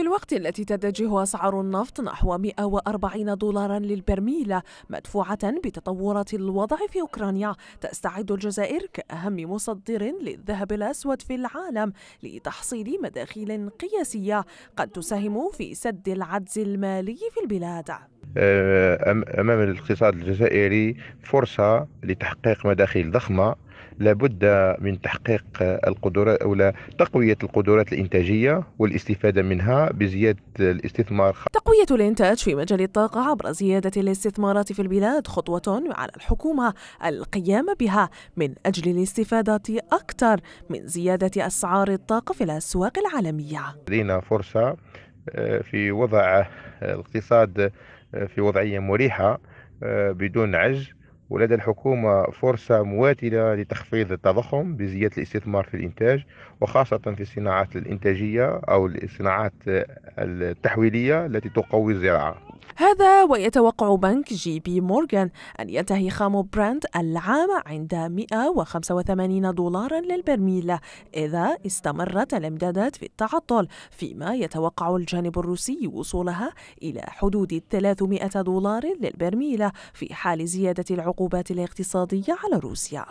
في الوقت التي تتجه أسعار النفط نحو 140 دولارا للبرميل مدفوعة بتطورات الوضع في أوكرانيا تستعد الجزائر كأهم مصدر للذهب الأسود في العالم لتحصيل مداخيل قياسية قد تساهم في سد العجز المالي في البلاد آه، أمام الاقتصاد الجزائري فرصة لتحقيق مداخيل ضخمة لابد من تحقيق القدرات أو تقوية القدرات الإنتاجية والاستفادة منها بزيادة الاستثمار تقوية الإنتاج في مجال الطاقة عبر زيادة الاستثمارات في البلاد خطوة على الحكومة القيام بها من أجل الاستفادة أكثر من زيادة أسعار الطاقة في الأسواق العالمية لدينا فرصة في وضع الاقتصاد في وضعية مريحة آه، بدون عجز ولدى الحكومة فرصة مواتلة لتخفيض التضخم بزيادة الاستثمار في الإنتاج وخاصة في الصناعات الإنتاجية أو الصناعات التحويلية التي تقوي الزراعة هذا ويتوقع بنك جي بي مورغان أن ينتهي خام براند العام عند 185 دولارا للبرميل إذا استمرت الإمدادات في التعطل فيما يتوقع الجانب الروسي وصولها إلى حدود 300 دولار للبرميل في حال زيادة العقوبات الاقتصادية على روسيا